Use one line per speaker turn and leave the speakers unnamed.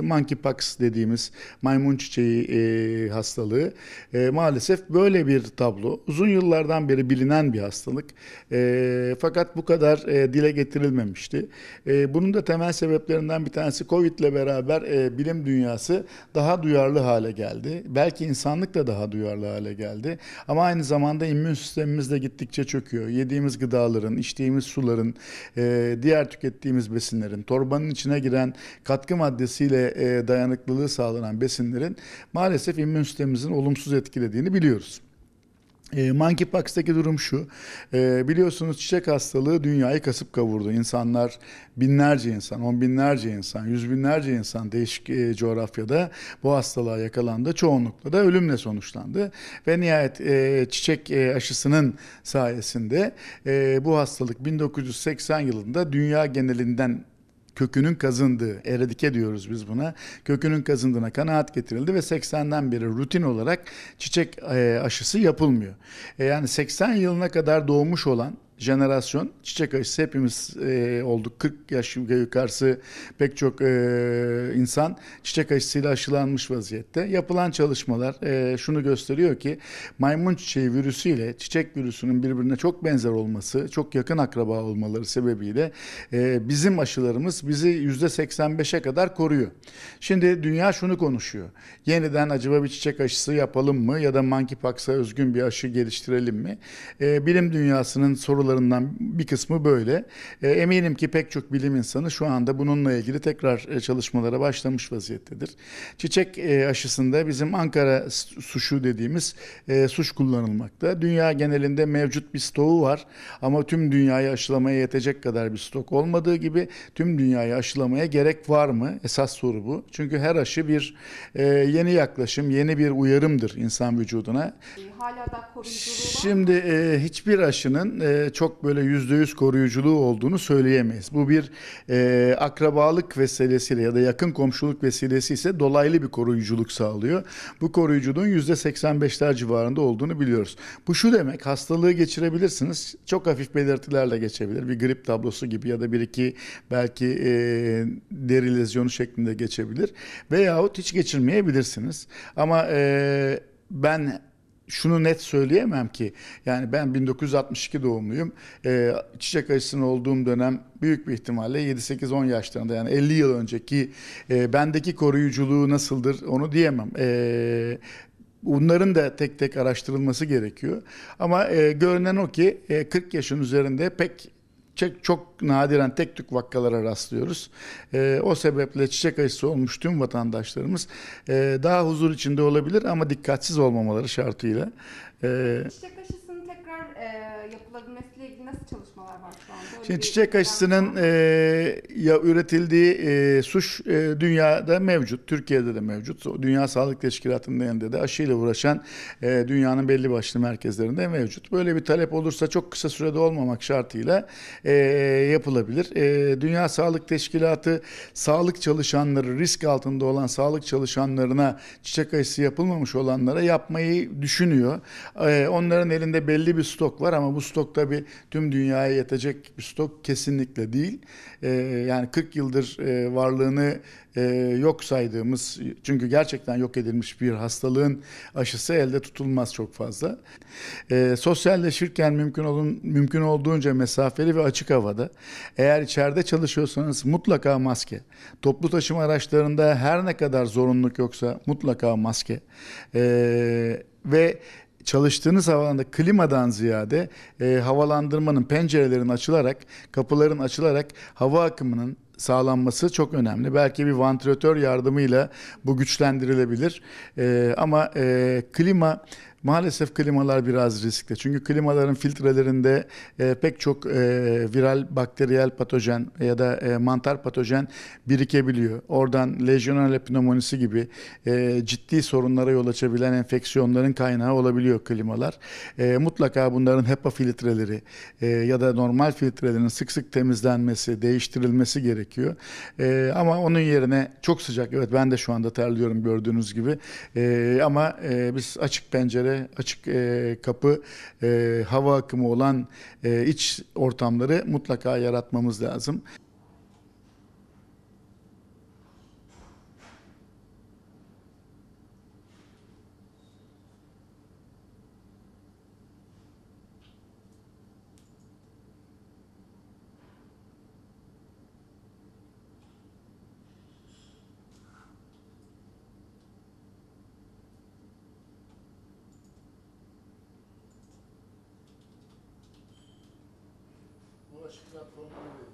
Monkeypox dediğimiz maymun çiçeği e, hastalığı e, maalesef böyle bir tablo. Uzun yıllardan beri bilinen bir hastalık e, fakat bu kadar e, dile getirilmemişti. E, bunun da temel sebeplerinden bir tanesi Covid ile beraber e, bilim dünyası daha duyarlı hale geldi. Belki insanlık da daha duyarlı hale geldi ama aynı zamanda immün sistemimiz de gittikçe çöküyor. Yediğimiz gıdaların, içtiğimiz suların, e, diğer tükettiğimiz besinlerin, torbanın içine giren katkı maddesiyle e, dayanıklılığı sağlanan besinlerin maalesef immün sistemimizin olumsuz etkilediğini biliyoruz. E, monkeypox'taki durum şu. E, biliyorsunuz çiçek hastalığı dünyayı kasıp kavurdu. İnsanlar binlerce insan, on binlerce insan, yüz binlerce insan değişik e, coğrafyada bu hastalığa yakalandı. Çoğunlukla da ölümle sonuçlandı. Ve nihayet e, çiçek e, aşısının sayesinde e, bu hastalık 1980 yılında dünya genelinden kökünün kazındığı, eradike diyoruz biz buna, kökünün kazındığına kanaat getirildi ve 80'den beri rutin olarak çiçek e, aşısı yapılmıyor. E, yani 80 yılına kadar doğmuş olan jenerasyon çiçek aşısı hepimiz e, olduk. 40 yaş yukarısı pek çok e, insan çiçek aşısıyla aşılanmış vaziyette. Yapılan çalışmalar e, şunu gösteriyor ki maymun çiçeği virüsü ile çiçek virüsünün birbirine çok benzer olması, çok yakın akraba olmaları sebebiyle e, bizim aşılarımız bizi yüzde %85'e kadar koruyor. Şimdi dünya şunu konuşuyor. Yeniden acaba bir çiçek aşısı yapalım mı ya da monkeypox'a özgün bir aşı geliştirelim mi? E, bilim dünyasının soruları çalışmalarından bir kısmı böyle. E, eminim ki pek çok bilim insanı şu anda bununla ilgili tekrar e, çalışmalara başlamış vaziyettedir. Çiçek e, aşısında bizim Ankara suşu dediğimiz suç kullanılmakta. Dünya genelinde mevcut bir stoğu var ama tüm dünyayı aşılamaya yetecek kadar bir stok olmadığı gibi tüm dünyayı aşılamaya gerek var mı? Esas soru bu. Çünkü her aşı bir yeni yaklaşım, yeni bir uyarımdır insan vücuduna. Hala da koruyuculuğu var Şimdi hiçbir aşının çok çok böyle yüzde yüz koruyuculuğu olduğunu söyleyemeyiz. Bu bir e, akrabalık vesilesiyle ya da yakın komşuluk vesilesi ise dolaylı bir koruyuculuk sağlıyor. Bu koruyuculuğun yüzde seksen beşler civarında olduğunu biliyoruz. Bu şu demek hastalığı geçirebilirsiniz. Çok hafif belirtilerle geçebilir. Bir grip tablosu gibi ya da bir iki belki e, deri lezyonu şeklinde geçebilir. Veyahut hiç geçirmeyebilirsiniz. Ama e, ben şunu net söyleyemem ki yani ben 1962 doğumluyum. E, çiçek aşısının olduğum dönem büyük bir ihtimalle 7-8-10 yaşlarında yani 50 yıl önceki e, bendeki koruyuculuğu nasıldır onu diyemem. E, Bunların da tek tek araştırılması gerekiyor. Ama e, görünen o ki e, 40 yaşın üzerinde pek çok, çok nadiren tek tük vakkalara rastlıyoruz. E, o sebeple çiçek aşısı olmuş tüm vatandaşlarımız e, daha huzur içinde olabilir ama dikkatsiz olmamaları şartıyla. E, çiçek aşısı yapılabilmesiyle ilgili nasıl çalışmalar var şu anda? Öyle Şimdi çiçek aşısının e, ya üretildiği e, suş e, dünyada mevcut, Türkiye'de de mevcut. Dünya Sağlık Teşkilatı'nın elinde de aşıyla uğraşan e, dünyanın belli başlı merkezlerinde mevcut. Böyle bir talep olursa çok kısa sürede olmamak şartıyla e, yapılabilir. E, Dünya Sağlık Teşkilatı sağlık çalışanları, risk altında olan sağlık çalışanlarına çiçek aşısı yapılmamış olanlara yapmayı düşünüyor. E, onların elinde belli bir stok var ama bu stok tabi tüm dünyaya yetecek bir stok kesinlikle değil. E, yani 40 yıldır e, varlığını e, yok saydığımız çünkü gerçekten yok edilmiş bir hastalığın aşısı elde tutulmaz çok fazla. E, sosyalleşirken mümkün olun mümkün olduğunca mesafeli ve açık havada. Eğer içeride çalışıyorsanız mutlaka maske. Toplu taşıma araçlarında her ne kadar zorunluluk yoksa mutlaka maske. E, ve çalıştığınız havalanda klimadan ziyade e, havalandırmanın pencerelerin açılarak, kapıların açılarak hava akımının sağlanması çok önemli. Belki bir vantilatör yardımıyla bu güçlendirilebilir. E, ama e, klima Maalesef klimalar biraz riskli. Çünkü klimaların filtrelerinde e, pek çok e, viral, bakteriyel patojen ya da e, mantar patojen birikebiliyor. Oradan lejyonel pneumonisi gibi e, ciddi sorunlara yol açabilen enfeksiyonların kaynağı olabiliyor klimalar. E, mutlaka bunların HEPA filtreleri e, ya da normal filtrelerin sık sık temizlenmesi, değiştirilmesi gerekiyor. E, ama onun yerine çok sıcak, evet ben de şu anda terliyorum gördüğünüz gibi. E, ama e, biz açık pencere ve açık e, kapı e, hava akımı olan e, iç ortamları mutlaka yaratmamız lazım. açıklar konuları